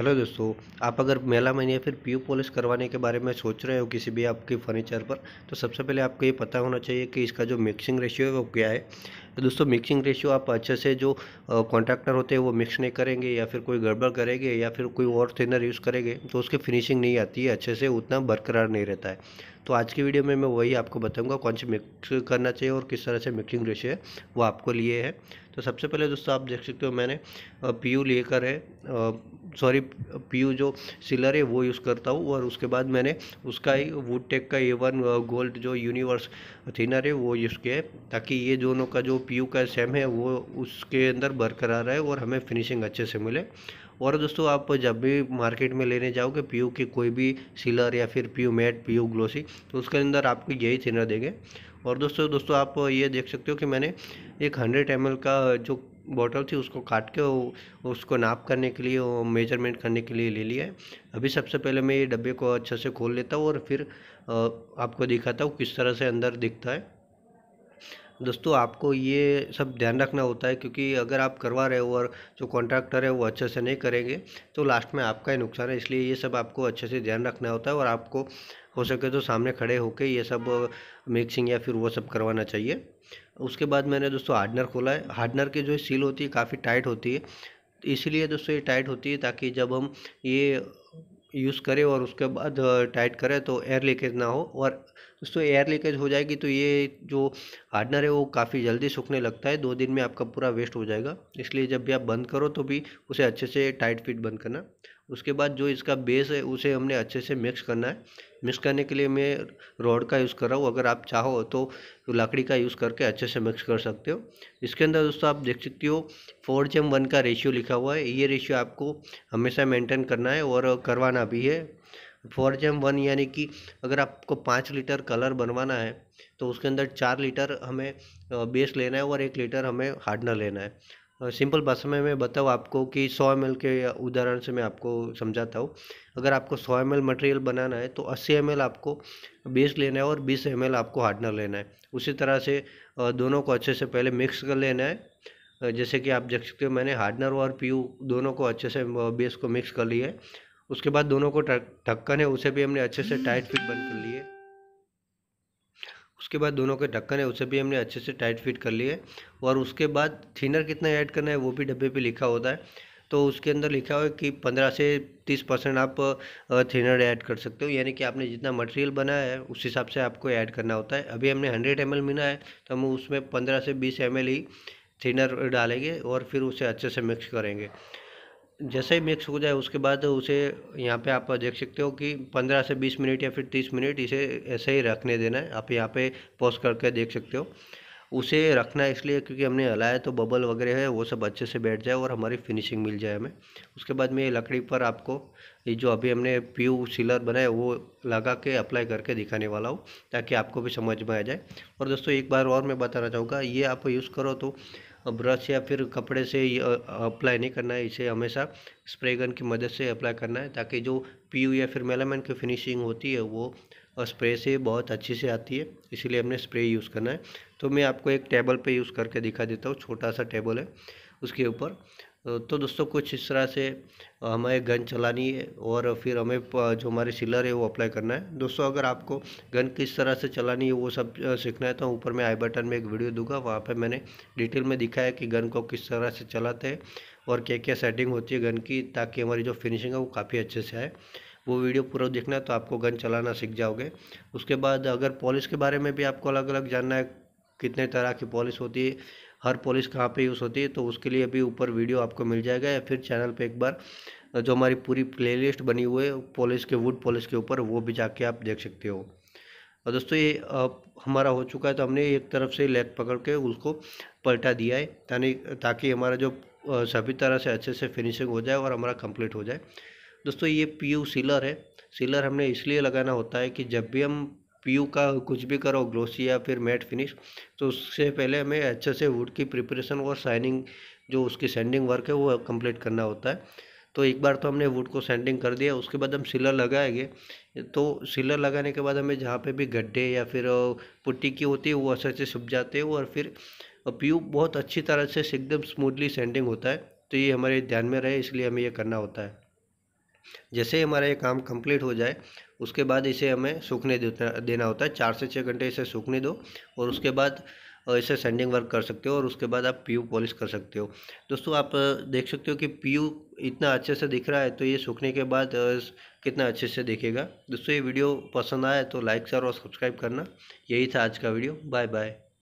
Hello दोस्तों आप अगर मेला महीने फिर पी पॉलिश करवाने के बारे में सोच रहे हो किसी भी आपके फर्नीचर पर तो सबसे पहले आपको ये पता होना चाहिए कि इसका जो मिक्सिंग रेशियो है वो क्या है तो दोस्तों मिक्सिंग रेशियो आप अच्छे से जो कॉन्ट्रैक्टर होते हैं वो मिक्स नहीं करेंगे या फिर कोई गड़बड़ करेंगे या फिर कोई और थिनर यूज़ करेंगे तो उसकी फिनिशिंग नहीं आती है अच्छे से उतना बरकरार नहीं रहता है तो आज की वीडियो में मैं वही आपको बताऊंगा कौन सी मिक्स करना चाहिए और किस तरह से मिक्सिंग रेशियो है वो आपको लिए है तो सबसे पहले दोस्तों आप देख सकते हो मैंने पी यू लेकर है सॉरी पी यू जो सिलर है वो यूज़ करता हूँ और उसके बाद मैंने उसका ही वुड टेक का ए वन गोल्ड जो यूनिवर्स थिनर है वो यूज़ किया है ताकि ये दोनों का जो पी का सेम है वो उसके अंदर बरकरार है और हमें फिनिशिंग अच्छे से मिले और दोस्तों आप जब भी मार्केट में लेने जाओगे पी की कोई भी सीलर या फिर पी मैट पी ग्लोसी तो उसके अंदर आपको यही थिनर देंगे और दोस्तों दोस्तों आप ये देख सकते हो कि मैंने एक हंड्रेड एम का जो बॉटल थी उसको काट के उसको नाप करने के लिए मेजरमेंट करने के लिए ले लिया है अभी सबसे पहले मैं ये डब्बे को अच्छे से खोल लेता हूँ और फिर आपको दिखाता हूँ किस तरह से अंदर दिखता है दोस्तों आपको ये सब ध्यान रखना होता है क्योंकि अगर आप करवा रहे हो और जो कॉन्ट्रैक्टर है वो अच्छे से नहीं करेंगे तो लास्ट में आपका ही नुकसान है इसलिए ये सब आपको अच्छे से ध्यान रखना होता है और आपको हो सके तो सामने खड़े होकर ये सब मिक्सिंग या फिर वो सब करवाना चाहिए उसके बाद मैंने दोस्तों हार्डनर खोला है हार्डनर की जो सील होती है काफ़ी टाइट होती है इसीलिए दोस्तों ये टाइट होती है ताकि जब हम ये यूज़ करें और उसके बाद टाइट करें तो एयर लीकेज ना हो और दोस्तों एयर लीकेज हो जाएगी तो ये जो हार्डनर है वो काफ़ी जल्दी सूखने लगता है दो दिन में आपका पूरा वेस्ट हो जाएगा इसलिए जब भी आप बंद करो तो भी उसे अच्छे से टाइट फिट बंद करना उसके बाद जो इसका बेस है उसे हमने अच्छे से मिक्स करना है मिक्स करने के लिए मैं रॉड का यूज़ कर रहा हूँ अगर आप चाहो तो लकड़ी का यूज़ करके अच्छे से मिक्स कर सकते हो इसके अंदर दोस्तों आप देख सकते हो फोर जेम वन का रेशियो लिखा हुआ है ये रेशियो आपको हमेशा मेंटेन करना है और करवाना भी है फोर जेम वन यानी कि अगर आपको पाँच लीटर कलर बनवाना है तो उसके अंदर चार लीटर हमें बेस लेना है और एक लीटर हमें हार्डनर लेना है सिंपल भाषा में मैं बताऊँ आपको कि सौ एम एल के उदाहरण से मैं आपको समझाता हूँ अगर आपको सौ एम एल मटेरियल बनाना है तो अस्सी एम एल आपको बेस लेना है और बीस एम एल आपको हार्डनर लेना है उसी तरह से दोनों को अच्छे से पहले मिक्स कर लेना है जैसे कि आप देख सकते हो मैंने हार्डनर और पी दोनों को अच्छे से बेस को मिक्स कर लिया है उसके बाद दोनों को ढक्कन है उसे भी हमने अच्छे से टाइट हम्म। फिट बंद कर है उसके बाद दोनों के ढक्कन है उसे भी हमने अच्छे से टाइट फिट कर लिए और उसके बाद थिनर कितना ऐड करना है वो भी डब्बे पे लिखा होता है तो उसके अंदर लिखा हुआ है कि पंद्रह से तीस परसेंट आप थिनर ऐड कर सकते हो यानी कि आपने जितना मटेरियल बनाया है उस हिसाब से आपको ऐड करना होता है अभी हमने हंड्रेड एम एल मिला है तो हम उसमें पंद्रह से बीस एम एल ही थिनर डालेंगे और फिर उसे अच्छे से मिक्स करेंगे जैसे ही मिक्स हो जाए उसके बाद उसे यहाँ पे आप देख सकते हो कि 15 से 20 मिनट या फिर 30 मिनट इसे ऐसे ही रखने देना है आप यहाँ पे पॉज करके देख सकते हो उसे रखना इसलिए क्योंकि हमने हलाया तो बबल वगैरह है वो सब अच्छे से बैठ जाए और हमारी फिनिशिंग मिल जाए हमें उसके बाद में ये लकड़ी पर आपको ये जो अभी हमने प्यू सीलर बनाया वो लगा के अप्लाई करके दिखाने वाला हूँ ताकि आपको भी समझ में आ जाए और दोस्तों एक बार और मैं बताना चाहूँगा ये आप यूज़ करो तो ब्रश या फिर कपड़े से अप्लाई नहीं करना है इसे हमेशा स्प्रे गन की मदद से अप्लाई करना है ताकि जो पी या फिर मेलामेन की फिनिशिंग होती है वो स्प्रे से बहुत अच्छी से आती है इसीलिए हमने स्प्रे यूज़ करना है तो मैं आपको एक टेबल पे यूज़ करके दिखा देता हूँ छोटा सा टेबल है उसके ऊपर तो, तो दोस्तों कुछ इस तरह से हमें गन चलानी है और फिर हमें जो हमारे सिलर है वो अप्लाई करना है दोस्तों अगर आपको गन किस तरह से चलानी है वो सब सीखना है तो ऊपर मैं आई बटन में एक वीडियो दूंगा वहाँ पे मैंने डिटेल में दिखाया कि गन को किस तरह से चलाते हैं और क्या क्या सेटिंग होती है गन की ताकि हमारी जो फिनिशिंग है वो काफ़ी अच्छे से आए वो वीडियो पूरा देखना है तो आपको गन चलाना सीख जाओगे उसके बाद अगर पॉलिश के बारे में भी आपको अलग अलग जानना है कितने तरह की पॉलिश होती है हर पॉलिश कहाँ पे यूज़ होती है तो उसके लिए भी ऊपर वीडियो आपको मिल जाएगा या फिर चैनल पे एक बार जो हमारी पूरी प्लेलिस्ट बनी हुई है पॉलिश के वुड पॉलिश के ऊपर वो भी जाके आप देख सकते हो और दोस्तों ये अब हमारा हो चुका है तो हमने एक तरफ से लेग पकड़ के उसको पलटा दिया है यानी ताकि हमारा जो सभी तरह से अच्छे से फिनिशिंग हो जाए और हमारा कंप्लीट हो जाए दोस्तों ये पी यू सीलर है सीलर हमने इसलिए लगाना होता है कि जब भी हम पीयू का कुछ भी करो ग्लोसी या फिर मैट फिनिश तो उससे पहले हमें अच्छे से वुड की प्रिपरेशन और साइनिंग जो उसकी सेंडिंग वर्क है वो कंप्लीट करना होता है तो एक बार तो हमने वुड को सेंडिंग कर दिया उसके बाद हम सिलर लगाएंगे तो सिलर लगाने के बाद हमें जहाँ पे भी गड्ढे या फिर पुट्टी की होती है वो अच्छे से सूख जाते हैं और फिर पीयू बहुत अच्छी तरह से एकदम स्मूथली सेंडिंग होता है तो ये हमारे ध्यान में रहे इसलिए हमें ये करना होता है जैसे ही हमारा ये काम कंप्लीट हो जाए उसके बाद इसे हमें सूखने देना होता है चार से छः घंटे इसे सूखने दो और उसके बाद इसे सेंडिंग वर्क कर सकते हो और उसके बाद आप पीयू पॉलिश कर सकते हो दोस्तों आप देख सकते हो कि पीयू इतना अच्छे से दिख रहा है तो ये सूखने के बाद कितना अच्छे से दिखेगा दोस्तों ये वीडियो पसंद आए तो लाइक शेयर और सब्सक्राइब करना यही था आज का वीडियो बाय बाय